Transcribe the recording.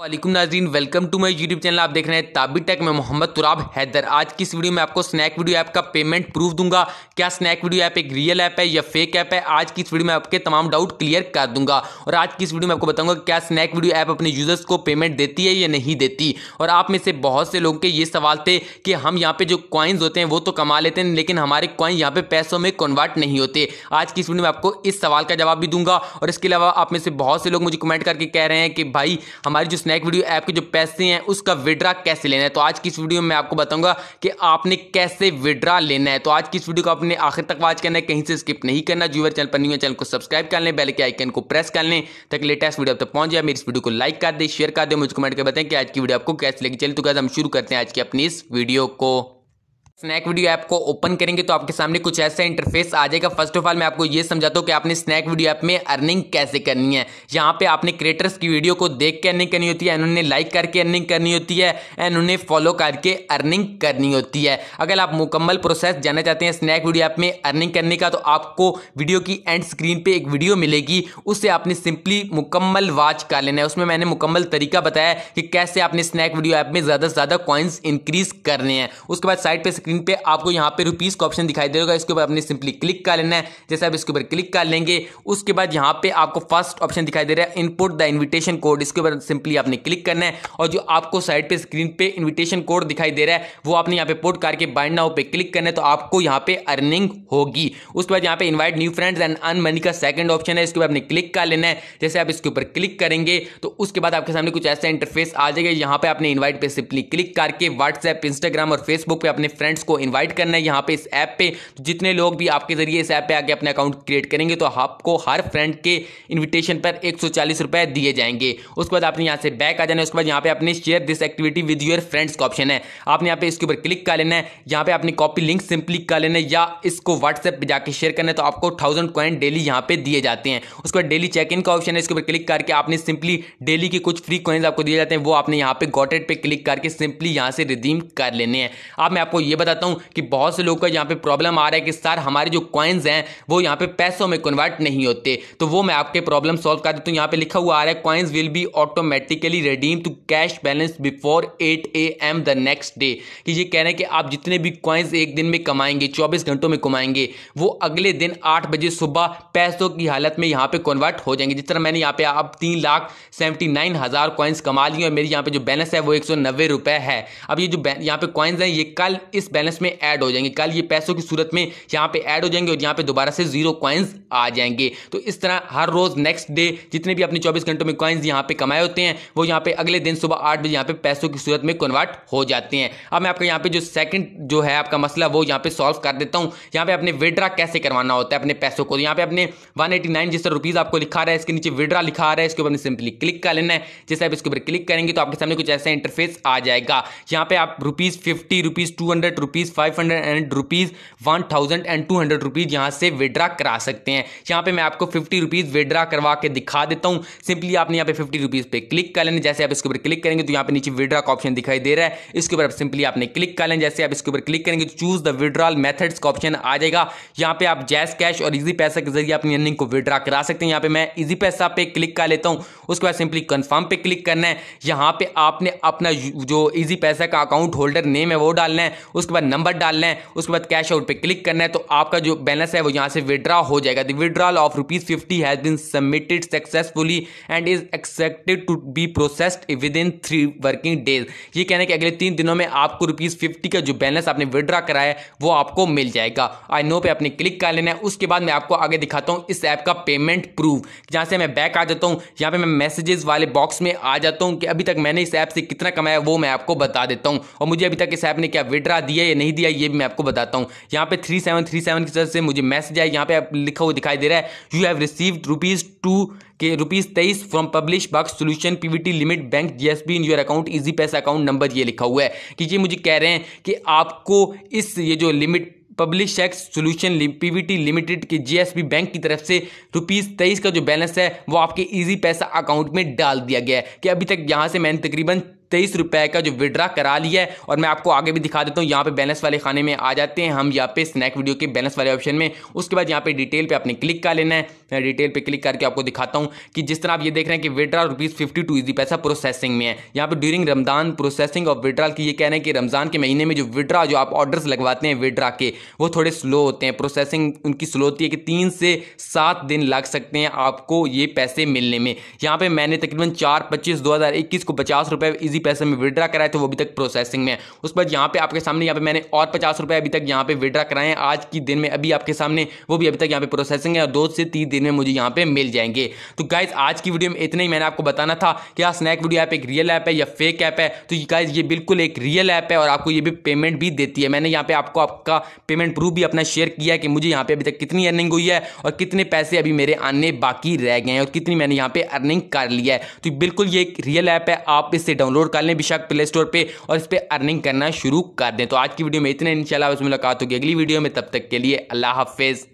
वालेकुम Nazeen welcome to my YouTube channel आप देख रहे हैं ताबी टेक में मोहम्मद तुराब हैदर आज की इस वीडियो में आपको स्नैक वीडियो ऐप का पेमेंट प्रूफ दूंगा क्या स्नैक वीडियो ऐप एक रियल ऐप है या फेक ऐप है आज की इस वीडियो में आपके तमाम डाउट क्लियर कर दूंगा और आज की इस वीडियो में आपको बताऊंगा क्या स्नैक वीडियो ऐप अपने यूजर्स को पेमेंट देती है या नहीं देती और आप में से बहुत से लोगों के ये सवाल थे कि हम यहाँ पे जो कॉइन्स होते हैं वो तो कमा लेते हैं लेकिन हमारे कॉइन यहाँ पे पैसों में कन्वर्ट नहीं होते आज की इस वीडियो में आपको इस सवाल का जवाब भी दूंगा और इसके अलावा आप में से बहुत से लोग मुझे कमेंट करके कह रहे हैं कि भाई हमारी जो स्नैक वीडियो ऐप के जो पैसे हैं उसका विड्रा कैसे लेना है तो आज की इस वीडियो में आपको बताऊंगा कि आपने कैसे विड्रा लेना है तो आज की इस वीडियो को आपने आखिर तक वाच करना है कहीं से स्किप नहीं करना जीवर चैनल पर न्यू चैनल को सब्सक्राइब कर लें बेल के आइकन को प्रेस कर लें ताकि लेटेस्ट वीडियो तक पहुंच जाए मेरी इस वीडियो को लाइक कर दे शेयर कर दे मुझे कमेंट कर बताएं कि आज की वीडियो आपको कैसे लेके चली तो कैसे हम शुरू करते हैं आज की अपनी इस वीडियो को स्नैक वीडियो ऐप को ओपन करेंगे तो आपके सामने कुछ ऐसा इंटरफेस आ जाएगा फर्स्ट ऑफ ऑल मैं आपको ये समझाता हूँ कि आपने स्नैक वीडियो ऐप में अर्निंग कैसे करनी है यहाँ पे आपने क्रिएटर्स की वीडियो को देख के अर्निंग करनी होती है उन्होंने लाइक करके अर्निंग करनी होती है एंड उन्हें फॉलो करके अर्निंग करनी होती है अगर आप मुकम्मल प्रोसेस जानना चाहते हैं स्नैक वीडियो ऐप में अर्निंग करने का तो आपको वीडियो की एंड स्क्रीन पर एक वीडियो मिलेगी उससे आपने सिंपली मुकम्मल वॉच कर लेना है उसमें मैंने मुकम्मल तरीका बताया कि कैसे आपने स्नैक वीडियो ऐप में ज़्यादा से ज़्यादा कॉइन्स इंक्रीज करने हैं उसके बाद साइड पर स्क्रीन पे आपको यहाँ पे रुपीज़ का ऑप्शन दिखाई देगा इसके ऊपर अपने सिंपली क्लिक कर लेना है जैसे आप इसके ऊपर क्लिक कर लेंगे उसके बाद यहाँ पे आपको फर्स्ट ऑप्शन दिखाई दे रहा है इनपुट द इन्विटेशन कोड इसके ऊपर सिंपली आपने क्लिक करना है और जो आपको साइड पे स्क्रीन पे इन्विटेशन कोड दिखाई दे रहा है वो आपने यहाँ पे पुट करके बाइंड नाउ पे क्लिक करना है तो आपको यहाँ पे अर्निंग होगी उसके बाद यहाँ पे invite new friends and earn money का सेकंड ऑप्शन है इसके ऊपर आपने क्लिक कर लेना है जैसे आप इसके ऊपर क्लिक करेंगे तो उसके बाद आपके सामने कुछ ऐसा इंटरफेस आ जाएगा यहाँ पे आपने इन्वाइट पे सिंपली क्लिक करके व्हाट्सएप इंस्टाग्राम और फेसबुक पे अपने फ्रेंड फ्रेंड्स को इन्वाइट करना है यहाँ पे इस ऐप पे जितने लोग भी आपके जरिए इस ऐप पे आके अपने अकाउंट क्रिएट करेंगे तो आपको हर फ्रेंड के इन्विटेशन पर एक रुपए दिए जाएंगे उसके बाद आपने यहाँ से बैक आ जाना है उसके बाद यहाँ पे आपने share this activity with your friends का ऑप्शन है आपने यहाँ पे इसके ऊपर क्लिक कर लेना है यहाँ पे आपने कॉपी लिंक सिंपली कर लेना है या इसको व्हाट्सएप पर जाकर शेयर करना है तो आपको थाउजेंड कॉइन डेली यहाँ पे दिए जाते हैं उसके बाद डेली चेक इन का ऑप्शन है इसके ऊपर क्लिक करके आपने सिंपली डेली के कुछ फ्री कॉइन्स आपको दिए जाते हैं वो आपने यहाँ पे गॉटेड पे क्लिक करके सिंपली यहाँ से रिडीम कर लेने हैं अब मैं आपको ये बताता हूँ कि बहुत से लोगों का यहाँ पे प्रॉब्लम आ रहा है कि सर हमारे जो कॉइन्स हैं वो यहाँ पे पैसों में कन्वर्ट नहीं होते तो वो मैं आपके प्रॉब्लम सॉल्व कर देता हूँ यहाँ पे लिखा हुआ आ रहा है coins will be automatically redeem to cash balance before eight A M the next day कि ये कह रहे हैं कि आप जितने भी कॉइन्स एक दिन में कमाएंगे चौबीस घंटों में कमाएंगे वो अगले दिन आठ बजे सुबह पैसों की हालत में यहाँ पे कन्वर्ट हो जाएंगे जिस तरह मैंने यहाँ पे आप तीन लाख सेवेंटी नाइन हज़ार कॉइन्स कमा लिए और मेरी यहाँ पे जो बैलेंस है वो एक सौ नब्बे रुपये है अब ये जो यहाँ पे कॉइन्स हैं ये कल इस बैलेंस में ऐड हो जाएंगे कल ये पैसों की सूरत में यहाँ पे ऐड हो जाएंगे और यहाँ पे दोबारा से जीरो कॉइन्स आ जाएंगे तो इस तरह हर रोज नेक्स्ट डे जितने भी अपने चौबीस घंटों में कॉइन्स यहाँ पे कमाए होते हैं वो यहाँ पे अगले दिन सुबह आठ बजे यहाँ पे पैसों की सूरत में कन्वर्ट हो जाते हैं अब मैं आपका यहाँ पे जो सेकेंड जो है आपका मसला वो यहाँ पे सॉल्व कर देता हूँ यहाँ पे अपने विड्रा कैसे करवाना होता है अपने पैसों को यहाँ पे अपने वन एटी नाइन जिस तरह रुपीज़ आपको लिखा रहा है इसके नीचे विड्रा लिखा रहा है इसके ऊपर सिंपली क्लिक कर लेना है जैसे आप इसके ऊपर क्लिक करेंगे तो आपके सामने कुछ ऐसा इंटरफेस आ जाएगा यहाँ पे आप rupees fifty rupees two hundred rupees five hundred and rupees one thousand and two hundred rupees यहां से विड्रा करा सकते हैं यहां पे मैं आपको फिफ्टी रुपीज़ विड्रा करवा के दिखा देता हूं सिंपली आपने यहां पे फिफ्टी रुपीज़ पे क्लिक कर लेने जैसे आप इसके ऊपर क्लिक करेंगे तो यहां पे नीचे विड्रा का ऑप्शन दिखाई दे रहा है इसके ऊपर आप सिंपली आपने क्लिक कर लें जैसे आप इसके ऊपर क्लिक करेंगे तो चूज़ द विड्रॉल मैथड्स का ऑप्शन आ जाएगा यहां पर आप जैस कैश और इजी पैसा के जरिए अपनी अर्निंग को विड्रा करा सकते हैं यहां पर मैं इजी पैसा पे क्लिक कर लेता हूं उसके बाद सिंपली कंफर्म पे क्लिक करना है यहां पे आपने अपना जो इजी पैसा का अकाउंट होल्डर नेम है वो डालना है उसके बाद नंबर डालना है उसके बाद कैश आउट पे क्लिक करना है तो आपका जो बैलेंस है वो यहाँ से विड्रा हो जाएगा the withdrawal of rupees fifty has been submitted successfully and is expected to be processed within three working days ये कहना कि अगले तीन दिनों में आपको रुपीज़ फिफ्टी का जो बैलेंस आपने विड्रा कराया है वो आपको मिल जाएगा आई नो पे आपने क्लिक कर लेना है उसके बाद मैं आपको आगे दिखाता हूँ इस ऐप का पेमेंट प्रूफ जहाँ से मैं बैक आ जाता हूँ यहाँ पे मैं मैसेजेस वाले बॉक्स में आ जाता हूँ कि अभी तक मैंने इस ऐप से कितना कमाया वो मैं आपको बता देता हूँ और मुझे अभी तक इस ऐप ने क्या विड्रा दिया दिया या नहीं दिया ये भी मैं आपको बताता हूँ यहाँ पे थ्री सेवन थ्री सेवन की तरफ से मुझे मैसेज आया यहाँ पे आप लिखा हुआ दिखाई दे रहा है you have received rupees two K rupees तेईस from publish box solution PVT limit bank GSB in your account Easypaisa account number ये लिखा हुआ है कि ये मुझे कह रहे हैं कि आपको इस ये जो limit publish X solution PVT limited के जीएसबी बैंक की तरफ से रुपीज़ तेईस का जो बैलेंस है वो आपके इजी पैसा अकाउंट में डाल दिया गया है कि अभी तक यहाँ से मैंने तकरीबन तेईस रुपए का जो विड्रा करा लिया है और मैं आपको आगे भी दिखा देता हूँ यहाँ पे बैलेंस वाले खाने में आ जाते हैं हम यहाँ पे स्नैक वीडियो के बैलेंस वाले ऑप्शन में उसके बाद यहाँ पे डिटेल पे आपने क्लिक कर लेना है मैं डिटेल पर क्लिक करके आपको दिखाता हूँ कि जिस तरह आप ये देख रहे हैं कि withdraw rupees fifty to Easypaisa processing में है यहाँ पर during Ramzan processing of withdraw की ये कह रहे हैं कि रमज़ान के महीने में जो विड्रा जो आप ऑर्डर्स लगवाते हैं विड्रा के वो थोड़े स्लो होते हैं प्रोसेसिंग उनकी स्लो होती है कि तीन से सात दिन लग सकते हैं आपको ये पैसे मिलने में यहाँ पे मैंने तकरीबन चार पच्चीस दो हज़ार इक्कीस को पचास रुपये ईजी पैसे में विड्रा कराए तो वो अभी तक प्रोसेसिंग में उस पर यहाँ पे आपके सामने यहाँ पे मैंने और पचास रुपये अभी तक यहाँ पे विड्रा कराए हैं आज की दिन में अभी आपके सामने वो भी अभी तक यहाँ पे प्रोसेसिंग है और दो से तीन दिन में मुझे यहाँ पे मिल जाएंगे तो गाइज आज की वीडियो में इतना ही मैंने आपको बताना था कि यहाँ स्नैक वीडियो ऐप एक रियल ऐप है या फेक ऐप है तो गाइज ये बिल्कुल एक रियल ऐप है और आपको ये भी पेमेंट भी देती है मैंने यहाँ पे आपको आपका पेमेंट प्रूफ भी अपना शेयर किया कि मुझे यहाँ पे अभी तक कितनी अर्निंग हुई है और कितने पैसे अभी मेरे आने बाकी रह गए हैं और कितनी मैंने यहाँ पे अर्निंग कर लिया है तो बिल्कुल ये एक रियल ऐप है आप इसे डाउनलोड कर लें बेशक प्ले स्टोर पर और इस पर अर्निंग करना शुरू कर दें तो आज की वीडियो में इतने इन मुलाकात होगी अगली वीडियो में तब तक के लिए अल्लाह हाफिज़